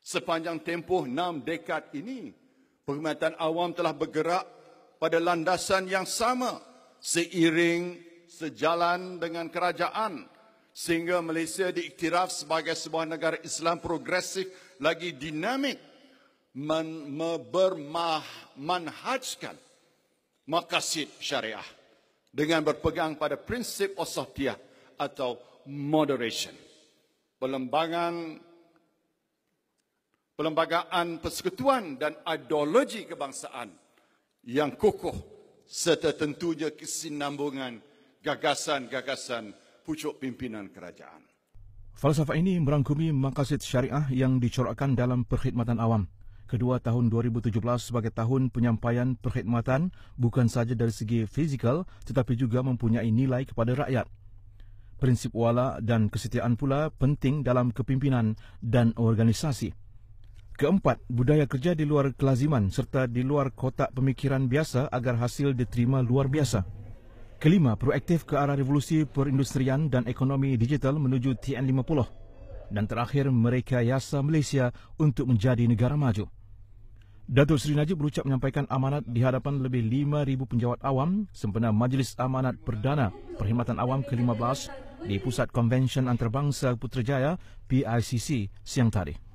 Sepanjang tempoh enam dekad ini, perkhidmatan awam telah bergerak pada landasan yang sama seiring sejalan dengan kerajaan sehingga Malaysia diiktiraf sebagai sebuah negara Islam progresif lagi dinamik bermanhajkan makasid syariah dengan berpegang pada prinsip osatiyah atau moderation. Pelembangan perlembagaan persekutuan dan ideologi kebangsaan yang kukuh serta tentunya kesinambungan gagasan-gagasan pucuk pimpinan kerajaan. Falsafah ini merangkumi makasid syariah yang dicorakkan dalam perkhidmatan awam. Kedua tahun 2017 sebagai tahun penyampaian perkhidmatan bukan saja dari segi fizikal tetapi juga mempunyai nilai kepada rakyat. Prinsip wala dan kesetiaan pula penting dalam kepimpinan dan organisasi. Keempat, budaya kerja di luar kelaziman serta di luar kotak pemikiran biasa agar hasil diterima luar biasa. Kelima, proaktif ke arah revolusi perindustrian dan ekonomi digital menuju TN50. Dan terakhir, mereka yasa Malaysia untuk menjadi negara maju. Datuk Seri Najib berucap menyampaikan amanat di hadapan lebih 5,000 penjawat awam sempena Majlis Amanat Perdana Perkhidmatan Awam ke-15 di Pusat Konvensyen Antarabangsa Putrajaya PICC siang tadi.